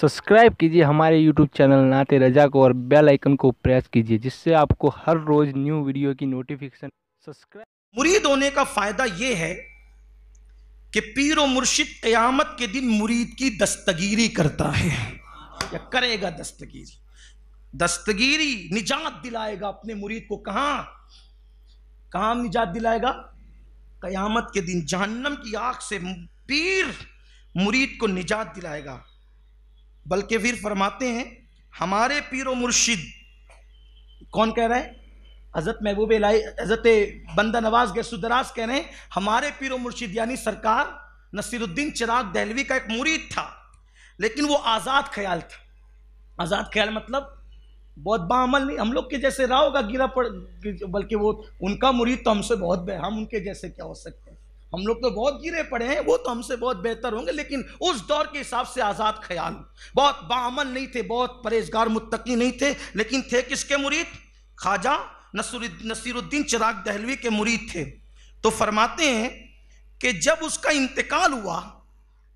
subscribe कीजिए हमारे YouTube channel नाते रजा को और बेल आइकन को प्रेस कीजिए जिससे आपको हर रोज़ न्यू वीडियो की नोटिफिकेशन सब्सक्राइब मुरीद होने का फ़ायदा यह है कि पीर मुर्शिद क़यामत के दिन मुरीद की दस्तगीरी करता है या करेगा दस्तगीरी दस्तगीरी निजात दिलाएगा अपने मुरीद को कहा कहाँ निजात दिलाएगा क़यामत के दिन जहन्नम की आग से पीर मुरीद को निजात दिलाएगा बल्कि फिर फरमाते हैं हमारे पीर मुर्शिद कौन कह रहे हैं हज़रत महबूब लाई हज़रत बंदा नवाज गैसुदराज कह रहे हैं हमारे पीर मुर्शिद यानी सरकार नसीरुद्दीन चिराग दहलवी का एक मुरीद था लेकिन वो आज़ाद ख्याल था आज़ाद ख्याल मतलब बहुत बामल नहीं हम लोग के जैसे राव का गिरा पड़ बल्कि वो उनका मुरीद तो हमसे बहुत हम उनके जैसे क्या हो सकते हैं हम लोग तो बहुत गिरे पड़े हैं वो तो हमसे बहुत बेहतर होंगे लेकिन उस दौर के हिसाब से आज़ाद ख्याल बहुत बामन नहीं थे बहुत परहेजगार मुत्तकी नहीं थे लेकिन थे किसके मुरीद खाजा नसीरुद्दीन चिराग दहलवी के मुरीद थे तो फरमाते हैं कि जब उसका इंतकाल हुआ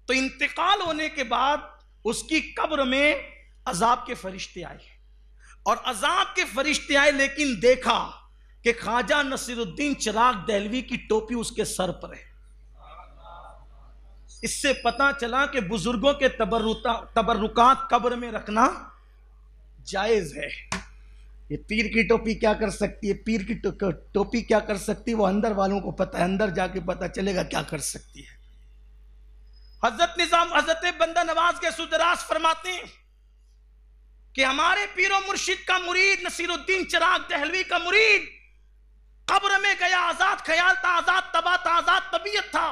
तो इंतकाल होने के बाद उसकी कब्र में अजाब के फरिश्ते आए और अजाब के फरिश्ते आए लेकिन देखा कि ख्वाजा नसीरुद्दीन चिराग दहलवी की टोपी उसके सर पर है इससे पता चला कि बुजुर्गों के तबरुकात कब्र में रखना जायज है ये पीर की टोपी क्या कर सकती है पीर की टोपी क्या कर सकती है वो अंदर वालों को पता है अंदर जाके पता चलेगा क्या कर सकती है हजरत निजाम हजरत बंदा नवाज के सुदराज फरमाते हैं कि हमारे पीरो मुर्शिद का मुरीद नसीरुद्दीन चिराग दहलवी का मुरीद ले गया आजाद ख्याल था आजाद तबा था आजाद तबीयत था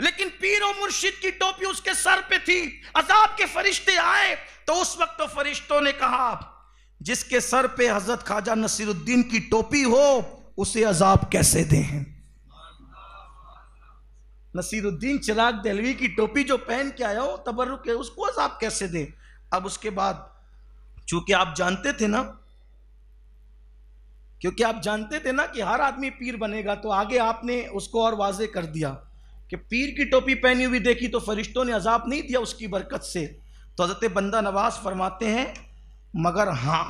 लेकिन पीर और मुर्शिद की टोपी उसके सर पे थी अजाब के फरिश्ते आए तो उस वक्त तो फरिश्तों ने कहा जिसके सर पे हजरत ख्वाजा नसीरुद्दीन की टोपी हो उसे अजाब कैसे दे नसीरुद्दीन चिराग दहलवी की टोपी जो पहन के आया हो तबर्रुक है उसको अजाब कैसे दे अब उसके बाद चूंकि आप जानते थे ना क्योंकि आप जानते थे ना कि हर आदमी पीर बनेगा तो आगे आपने उसको और वाजे कर दिया कि पीर की टोपी पहनी हुई देखी तो फरिश्तों ने अजाब नहीं दिया उसकी बरकत से तो हज़रत बंदा नवाज फरमाते हैं मगर हाँ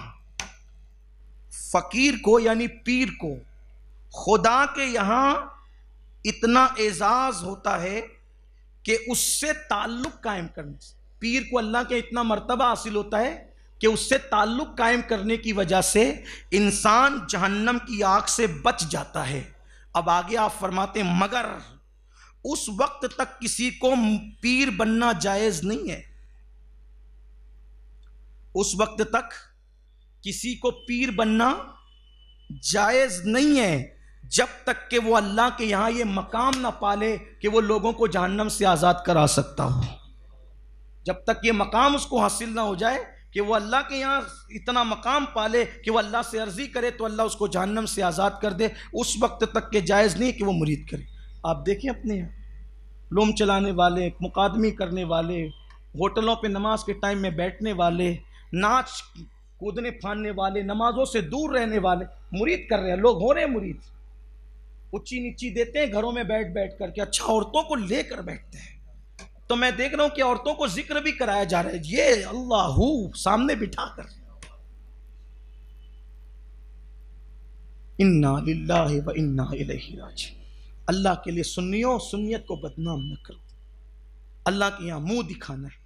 फ़कीर को यानी पीर को खुदा के यहाँ इतना एजाज़ होता है कि उससे ताल्लुक़ कायम करने से पीर को अल्लाह के इतना मरतबा हासिल होता है कि उससे ताल्लुक़ कायम करने की वजह से इंसान जहन्नम की आग से बच जाता है अब आगे आप फरमाते मगर उस वक्त तक किसी को पीर बनना जायज़ नहीं है उस वक्त तक किसी को पीर बनना जायज़ नहीं है जब तक कि वो अल्लाह के यहां ये मकाम ना पाले कि वो लोगों को जहन्नम से आज़ाद करा सकता हो जब तक ये मकाम उसको हासिल ना हो जाए कि वो अल्लाह के यहाँ इतना मकाम पाले कि वो अल्लाह से अर्जी करे तो अल्लाह उसको जहन्नम से आज़ाद कर दे उस वक्त तक के जायज़ नहीं कि वो मुरीद करे आप देखें अपने यहाँ लोम चलाने वाले मुकादमी करने वाले होटलों पर नमाज के टाइम में बैठने वाले नाच कूदने फानने वाले नमाजों से दूर रहने वाले मुरीद कर रहे हैं लोग हो रहे हैं मुरीद ऊँची नीची देते हैं घरों में बैठ बैठ करके अच्छा औरतों को लेकर बैठते हैं तो मैं देख रहा हूं कि औरतों को जिक्र भी कराया जा रहा है ये अल्लाह सामने बिठा कर इन्ना व इन्ना अल्लाह के लिए सुनियो सुनियत को बदनाम न करो अल्लाह के यहाँ मुंह दिखाना है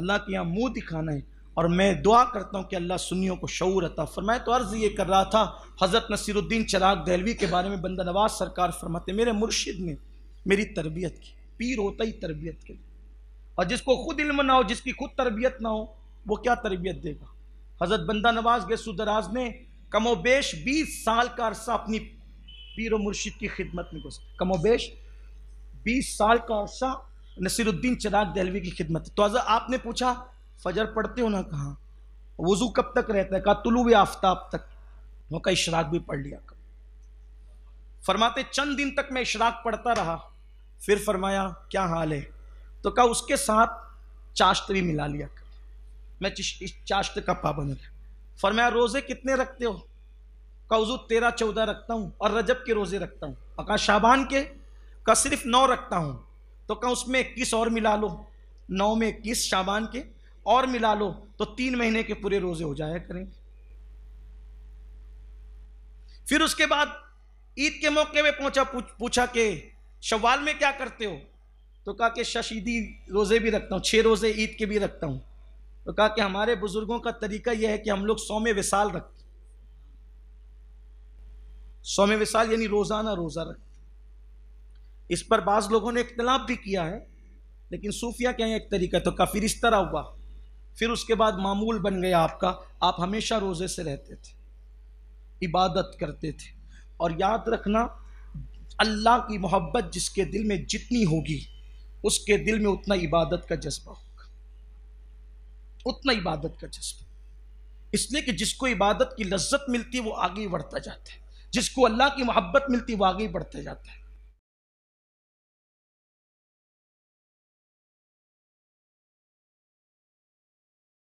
अल्लाह के यहाँ मुंह दिखाना है और मैं दुआ करता हूँ कि अल्लाह सुनियों को शौर अता फरमाए तो अर्ज़ ये कर रहा था हज़रत नसीरुद्दीन चराग दहलवी के बारे में बंदा नवाज सरकार फरमाते मेरे मुर्शिद ने मेरी तरबियत की पीर होता ही तरबियत के लिए और जिसको खुद इल्म ना हो जिसकी खुद तरबियत ना हो वो क्या तरबियत देगा हज़रत बंदा नवाज गसुदराज ने कमोबेश बीस साल का अरसा अपनी पीर मुर्शिद की खिदमत में गुजर कमोबेश बीस साल का अरसा नसीरुद्दीन चिराग दहलवी की खिदमत तो हज़र आपने पूछा फजर पढ़ते हो ना कहाँ वज़ू कब तक रहता है कहा तुलु आफ्ताब तक मौका इशराक भी पढ़ लिया कर फरमाते चंद दिन तक मैं इशराक पढ़ता रहा फिर फरमाया क्या हाल है तो कहा उसके साथ चाश्त भी मिला लिया कर मैं इस चाश्त का पाबंद फरमाया रोज़े कितने रखते हो कौजू तेरह चौदह रखता हूँ और रजब के रोज़े रखता हूँ और कहा शाबान के का सिर्फ नौ रखता हूँ तो कहा उसमें इक्कीस और मिला लो नौ में इक्कीस शाबान के और मिला लो तो तीन महीने के पूरे रोज़े हो जाया करेंगे फिर उसके बाद ईद के मौके में पहुंचा पूछा के शवाल में क्या करते हो तो कहा कि शशीदी रोज़े भी रखता हूँ छः रोज़े ईद के भी रखता हूँ तो कहा कि हमारे बुज़ुर्गों का तरीका यह है कि हम लोग सौम विसाल रखते सौम विसाल यानी रोज़ाना रोज़ा रखते इस पर बाज़ लोगों ने इख्तलाफ भी किया है लेकिन सूफिया क्या है एक तरीका तो का फिर इस तरह हुआ फिर उसके बाद मामूल बन गया आपका आप हमेशा रोज़े से रहते थे इबादत करते थे और याद रखना अल्लाह की मोहब्बत जिसके दिल में जितनी होगी उसके दिल में उतना इबादत का जज्बा होगा उतना इबादत का जज्बा इसलिए कि जिसको इबादत की लज्जत मिलती है वो आगे बढ़ता जाता है जिसको अल्लाह की मोहब्बत मिलती है वो आगे बढ़ता जाता है